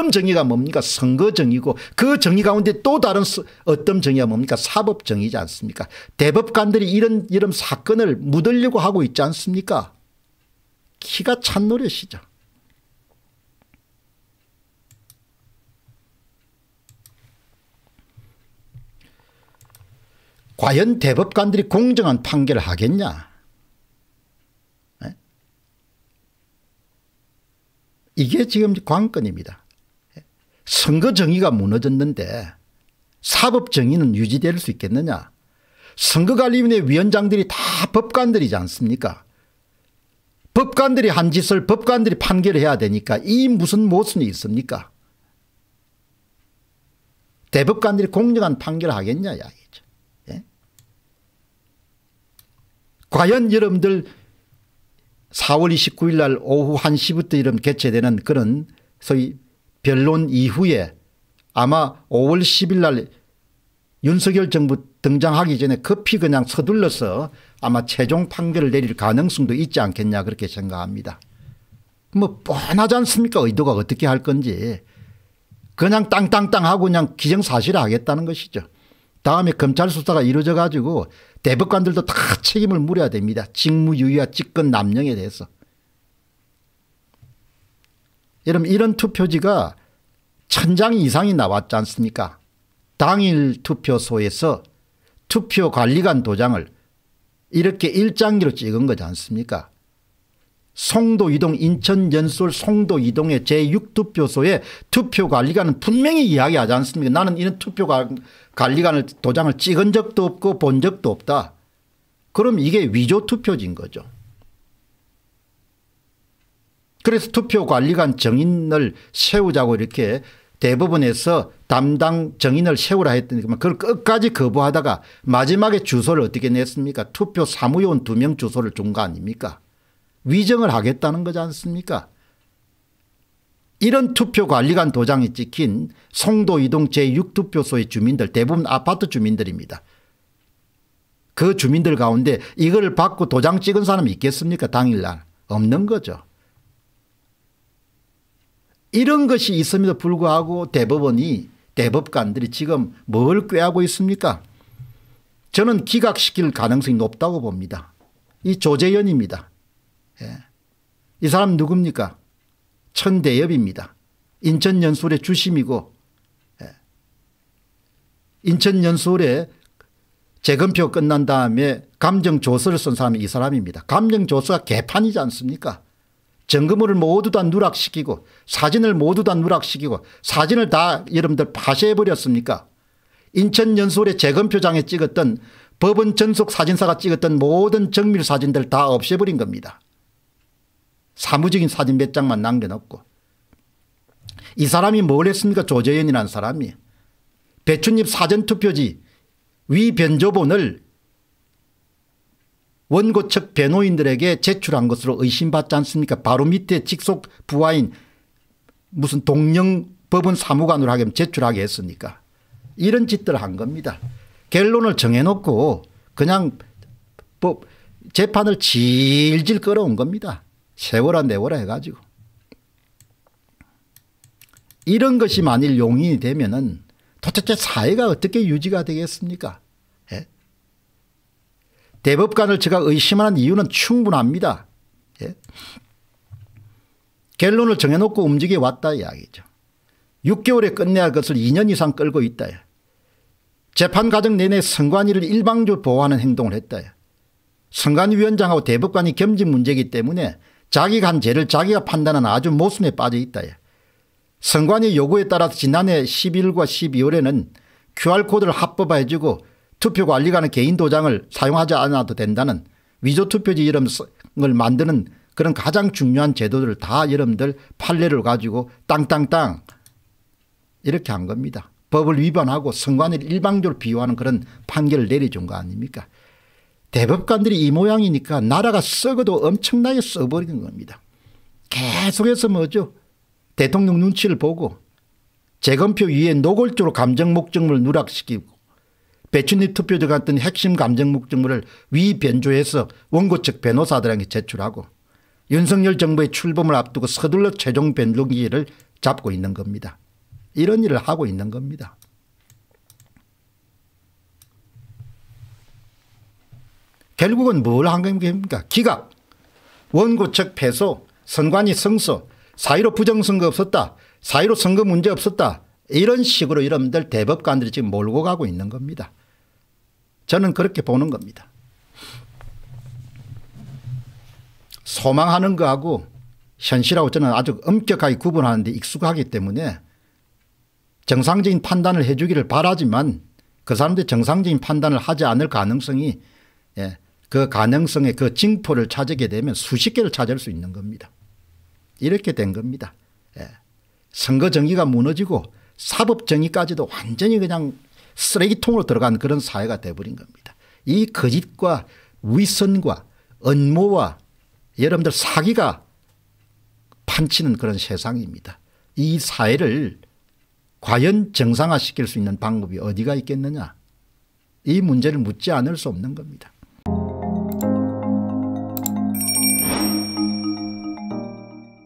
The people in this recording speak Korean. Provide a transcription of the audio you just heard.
어떤 정의가 뭡니까? 선거 정의고 그 정의 가운데 또 다른 어떤 정의가 뭡니까? 사법 정의지 않습니까? 대법관들이 이런 이런 사건을 묻으려고 하고 있지 않습니까? 키가 찬 노릇이죠. 과연 대법관들이 공정한 판결을 하겠냐? 예? 이게 지금 관건입니다. 선거 정의가 무너졌는데 사법 정의는 유지될 수 있겠느냐. 선거관리위원회 위원장들이 다 법관들이지 않습니까? 법관들이 한 짓을 법관들이 판결을 해야 되니까 이 무슨 모순이 있습니까? 대법관들이 공정한 판결을 하겠냐 이야기죠. 예? 과연 여러분들 4월 29일 날 오후 1시부터 이런 개최되는 그런 소위 변론 이후에 아마 5월 10일 날 윤석열 정부 등장하기 전에 급히 그냥 서둘러서 아마 최종 판결을 내릴 가능성도 있지 않겠냐 그렇게 생각합니다. 뭐 뻔하지 않습니까 의도가 어떻게 할 건지 그냥 땅땅땅 하고 그냥 기정사실 하겠다는 것이죠. 다음에 검찰 수사가 이루어져 가지고 대법관들도 다 책임을 물어야 됩니다. 직무유예와 직권 남용에 대해서. 여러분 이런 투표지가 천장 이상이 나왔지 않습니까? 당일 투표소에서 투표관리관 도장을 이렇게 일장기로 찍은 거지 않습니까? 송도 이동 인천 연솔 송도 이동의 제6투표소에 투표관리관은 분명히 이야기하지 않습니까? 나는 이런 투표관리관을 도장을 찍은 적도 없고 본 적도 없다. 그럼 이게 위조 투표지인 거죠. 그래서 투표관리관 정인을 세우자고 이렇게 대법원에서 담당 정인을 세우라 했더니 그걸 끝까지 거부하다가 마지막에 주소를 어떻게 냈습니까 투표 사무요원 두 명 주소를 준 거 아닙니까 위정을 하겠다는 거지 않습니까 이런 투표관리관 도장이 찍힌 송도 이동 제6투표소의 주민들 대부분 아파트 주민들입니다. 그 주민들 가운데 이걸 받고 도장 찍은 사람이 있겠습니까 당일날 없는 거죠. 이런 것이 있음에도 불구하고 대법원이 대법관들이 지금 뭘 꾀하고 있습니까? 저는 기각시킬 가능성이 높다고 봅니다. 이 조재현입니다. 예. 이 사람 누굽니까? 천대엽입니다. 인천연수의 주심이고 예. 인천연수의 재검표 끝난 다음에 감정조서를 쓴 사람이 이 사람입니다. 감정조서가 개판이지 않습니까? 정금을 모두 다 누락시키고 사진을 모두 다 누락시키고 사진을 다 여러분들 파쇄해버렸습니까? 인천 연수원의재검표장에 찍었던 법원 전속 사진사가 찍었던 모든 정밀 사진들 다 없애버린 겁니다. 사무적인 사진 몇 장만 남겨놓고 이 사람이 뭘 했습니까? 조재현이라는 사람이 배춧잎 사전투표지 위변조본을 원고 측 변호인들에게 제출한 것으로 의심받지 않습니까? 바로 밑에 직속 부하인 무슨 동령 법원 사무관으로 하게 제출하게 했습니까 이런 짓들을 한 겁니다. 결론을 정해놓고 그냥 법 재판을 질질 끌어온 겁니다. 세월아 내월아 해가지고 이런 것이 만일 용인이 되면은 도대체 사회가 어떻게 유지가 되겠습니까? 예? 대법관을 제가 의심하는 이유는 충분합니다. 예? 결론을 정해놓고 움직여왔다 이야기죠. 6개월에 끝내야 할 것을 2년 이상 끌고 있다. 재판 과정 내내 선관위를 일방적으로 보호하는 행동을 했다. 선관위원장하고 대법관이 겸직 문제이기 때문에 자기가 한 죄를 자기가 판단한 아주 모순에 빠져 있다. 선관위 요구에 따라서 지난해 11월과 12월에는 QR코드를 합법화해주고 투표 관리관의 개인 도장을 사용하지 않아도 된다는 위조 투표지 이름을 만드는 그런 가장 중요한 제도들을 다 여러분들 판례를 가지고 땅땅땅 이렇게 한 겁니다. 법을 위반하고 선관위를 일방적으로 비호하는 그런 판결을 내려준 거 아닙니까? 대법관들이 이 모양이니까 나라가 썩어도 엄청나게 써버리는 겁니다. 계속해서 뭐죠? 대통령 눈치를 보고 재검표 위에 노골적으로 감정 목적물 을 누락시키고 배추잎 투표제 같은 핵심 감정목적물을 위변조해서 원고 측 변호사들에게 제출하고 윤석열 정부의 출범을 앞두고 서둘러 최종 변동기를 잡고 있는 겁니다. 이런 일을 하고 있는 겁니다. 결국은 뭘 한 겁니까 기각 원고 측 패소 선관위 성소 사의로 부정선거 없었다 사의로 선거 문제 없었다 이런 식으로 여러분들 대법관들이 지금 몰고 가고 있는 겁니다. 저는 그렇게 보는 겁니다. 소망하는 거하고 현실하고 저는 아주 엄격하게 구분하는데 익숙하기 때문에 정상적인 판단을 해 주기를 바라지만 그 사람들이 정상적인 판단을 하지 않을 가능성이 예, 그 가능성의 그징포를 찾게 되면 수십 개를 찾을 수 있는 겁니다. 이렇게 된 겁니다. 예. 선거 정의가 무너지고 사법 정의까지도 완전히 그냥 쓰레기통으로 들어간 그런 사회가 돼버린 겁니다. 이 거짓과 위선과 언모와 여러분들 사기가 판치는 그런 세상입니다. 이 사회를 과연 정상화시킬 수 있는 방법이 어디가 있겠느냐 이 문제를 묻지 않을 수 없는 겁니다.